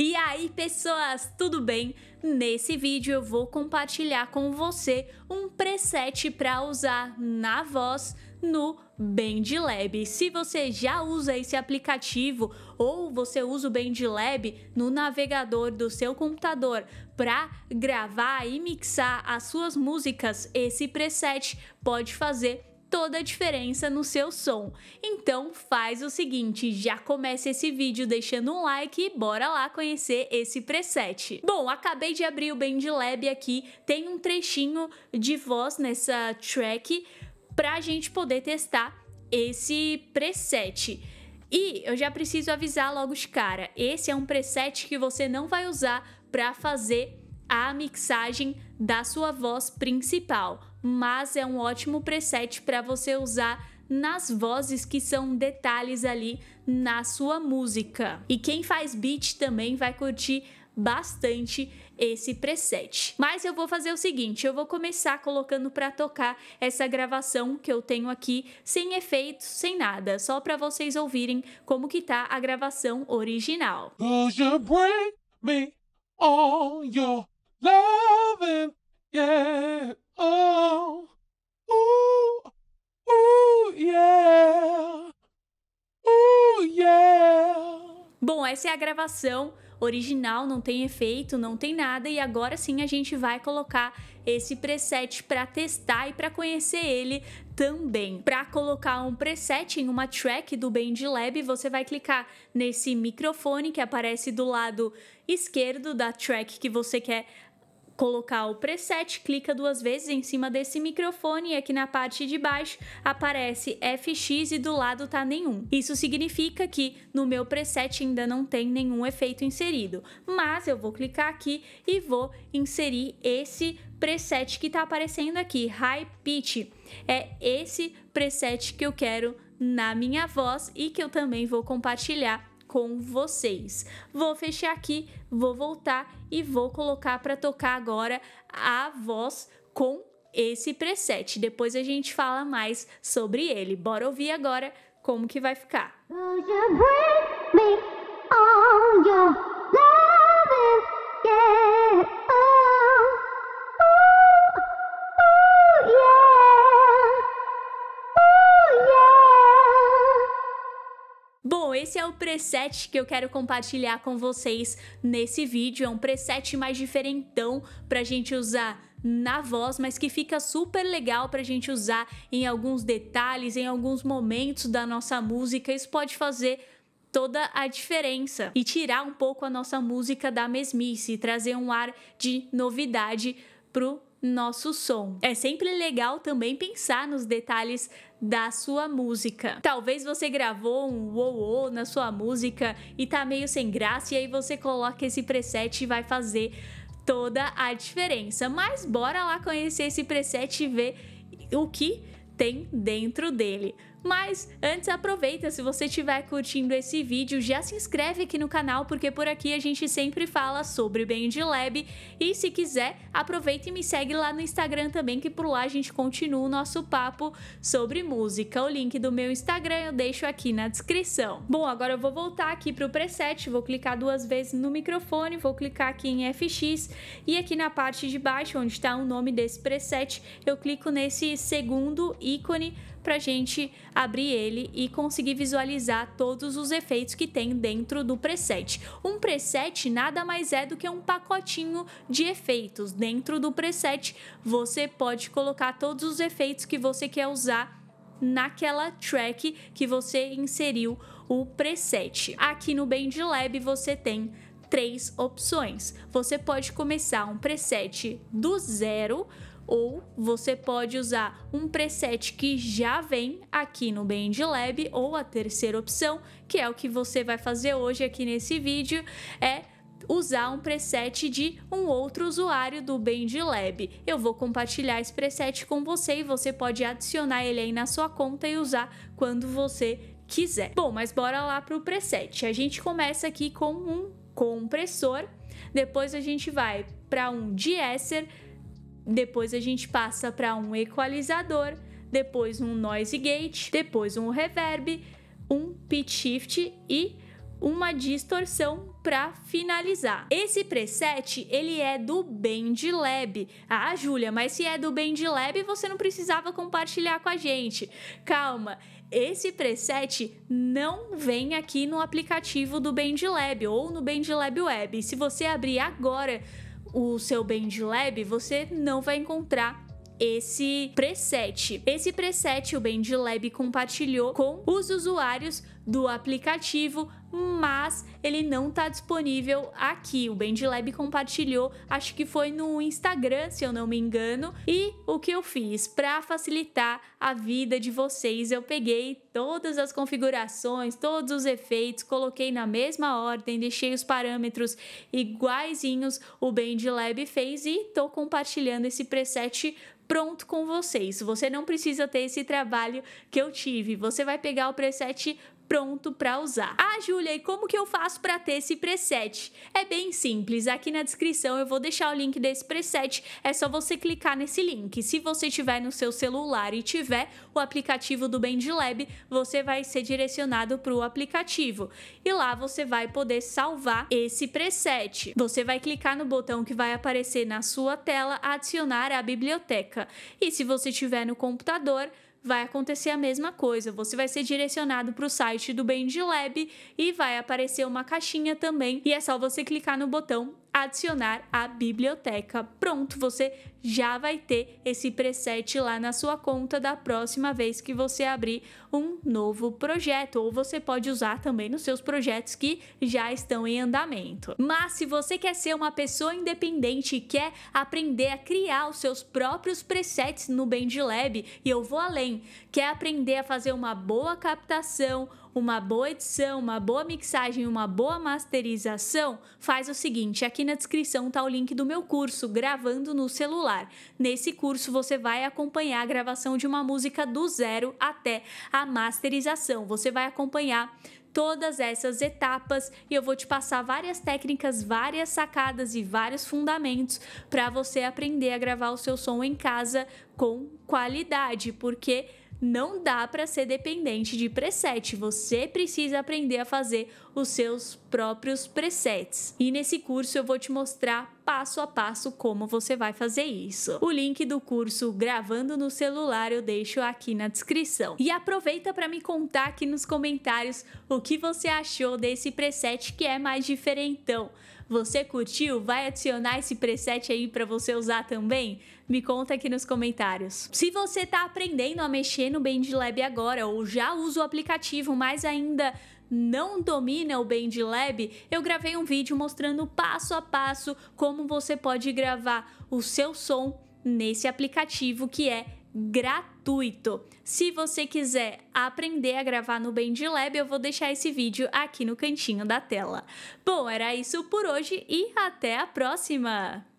E aí, pessoas, tudo bem? Nesse vídeo eu vou compartilhar com você um preset para usar na voz no BandLab. Se você já usa esse aplicativo ou você usa o BandLab no navegador do seu computador para gravar e mixar as suas músicas, esse preset pode fazer toda a diferença no seu som. Então faz o seguinte, já começa esse vídeo deixando um like e bora lá conhecer esse preset. Bom, acabei de abrir o BandLab aqui, tem um trechinho de voz nessa track pra gente poder testar esse preset. E eu já preciso avisar logo de cara, esse é um preset que você não vai usar para fazer a mixagem da sua voz principal mas é um ótimo preset para você usar nas vozes que são detalhes ali na sua música. E quem faz beat também vai curtir bastante esse preset. Mas eu vou fazer o seguinte, eu vou começar colocando para tocar essa gravação que eu tenho aqui sem efeitos, sem nada, só para vocês ouvirem como que tá a gravação original. you bring me all your loving? Yeah, oh, yeah, yeah. Bom, essa é a gravação original, não tem efeito, não tem nada, e agora sim a gente vai colocar esse preset para testar e para conhecer ele também. Para colocar um preset em uma track do BandLab, você vai clicar nesse microfone que aparece do lado esquerdo da track que você quer colocar o preset, clica duas vezes em cima desse microfone e aqui na parte de baixo aparece FX e do lado tá nenhum. Isso significa que no meu preset ainda não tem nenhum efeito inserido, mas eu vou clicar aqui e vou inserir esse preset que tá aparecendo aqui, High Pitch. É esse preset que eu quero na minha voz e que eu também vou compartilhar com vocês. Vou fechar aqui, vou voltar e vou colocar para tocar agora a voz com esse preset. Depois a gente fala mais sobre ele. Bora ouvir agora como que vai ficar. Oh, esse é o preset que eu quero compartilhar com vocês nesse vídeo. É um preset mais diferentão pra gente usar na voz, mas que fica super legal pra gente usar em alguns detalhes, em alguns momentos da nossa música. Isso pode fazer toda a diferença e tirar um pouco a nossa música da mesmice, trazer um ar de novidade pro nosso som. É sempre legal também pensar nos detalhes da sua música. Talvez você gravou um wow, wow na sua música e tá meio sem graça e aí você coloca esse preset e vai fazer toda a diferença. Mas bora lá conhecer esse preset e ver o que tem dentro dele. Mas antes aproveita, se você estiver curtindo esse vídeo, já se inscreve aqui no canal, porque por aqui a gente sempre fala sobre Band Lab. E se quiser, aproveita e me segue lá no Instagram também, que por lá a gente continua o nosso papo sobre música. O link do meu Instagram eu deixo aqui na descrição. Bom, agora eu vou voltar aqui para o preset, vou clicar duas vezes no microfone, vou clicar aqui em FX e aqui na parte de baixo, onde está o nome desse preset, eu clico nesse segundo ícone para a gente abrir ele e conseguir visualizar todos os efeitos que tem dentro do preset. Um preset nada mais é do que um pacotinho de efeitos. Dentro do preset, você pode colocar todos os efeitos que você quer usar naquela track que você inseriu o preset. Aqui no Band Lab você tem três opções. Você pode começar um preset do zero, ou você pode usar um preset que já vem aqui no Band Lab ou a terceira opção, que é o que você vai fazer hoje aqui nesse vídeo, é usar um preset de um outro usuário do BandLab. Eu vou compartilhar esse preset com você e você pode adicionar ele aí na sua conta e usar quando você quiser. Bom, mas bora lá para o preset. A gente começa aqui com um compressor, depois a gente vai para um de-esser, depois a gente passa para um equalizador, depois um noise gate, depois um reverb, um pitch shift e uma distorção para finalizar. Esse preset, ele é do Band Lab. Ah, Júlia, mas se é do Band Lab, você não precisava compartilhar com a gente. Calma, esse preset não vem aqui no aplicativo do Band Lab ou no Band Lab Web. Se você abrir agora o seu Lab você não vai encontrar esse preset. Esse preset o Lab compartilhou com os usuários do aplicativo, mas ele não está disponível aqui. O BandLab compartilhou, acho que foi no Instagram, se eu não me engano. E o que eu fiz para facilitar a vida de vocês, eu peguei todas as configurações, todos os efeitos, coloquei na mesma ordem, deixei os parâmetros iguaizinhos o BandLab fez e estou compartilhando esse preset pronto com vocês. Você não precisa ter esse trabalho que eu tive. Você vai pegar o preset pronto para usar. Ah, Júlia, e como que eu faço para ter esse preset? É bem simples, aqui na descrição eu vou deixar o link desse preset, é só você clicar nesse link. Se você tiver no seu celular e tiver o aplicativo do Lab, você vai ser direcionado para o aplicativo e lá você vai poder salvar esse preset. Você vai clicar no botão que vai aparecer na sua tela, adicionar a biblioteca. E se você tiver no computador, vai acontecer a mesma coisa. Você vai ser direcionado para o site do Band Lab e vai aparecer uma caixinha também. E é só você clicar no botão adicionar à biblioteca. Pronto, você já vai ter esse preset lá na sua conta da próxima vez que você abrir um novo projeto, ou você pode usar também nos seus projetos que já estão em andamento. Mas se você quer ser uma pessoa independente e quer aprender a criar os seus próprios presets no Bandlab, e eu vou além, quer aprender a fazer uma boa captação, uma boa edição, uma boa mixagem, uma boa masterização, faz o seguinte: aqui na descrição está o link do meu curso Gravando no Celular. Nesse curso você vai acompanhar a gravação de uma música do zero até a masterização. Você vai acompanhar todas essas etapas e eu vou te passar várias técnicas, várias sacadas e vários fundamentos para você aprender a gravar o seu som em casa com qualidade, porque não dá para ser dependente de preset. Você precisa aprender a fazer os seus próprios presets. E nesse curso eu vou te mostrar passo a passo como você vai fazer isso. O link do curso Gravando no Celular eu deixo aqui na descrição. E aproveita para me contar aqui nos comentários o que você achou desse preset que é mais diferentão. Você curtiu? Vai adicionar esse preset aí para você usar também? Me conta aqui nos comentários. Se você está aprendendo a mexer no BandLab agora ou já usa o aplicativo, mas ainda não domina o BandLab, eu gravei um vídeo mostrando passo a passo como você pode gravar o seu som nesse aplicativo que é gratuito. Se você quiser aprender a gravar no Band Lab, eu vou deixar esse vídeo aqui no cantinho da tela. Bom, era isso por hoje e até a próxima!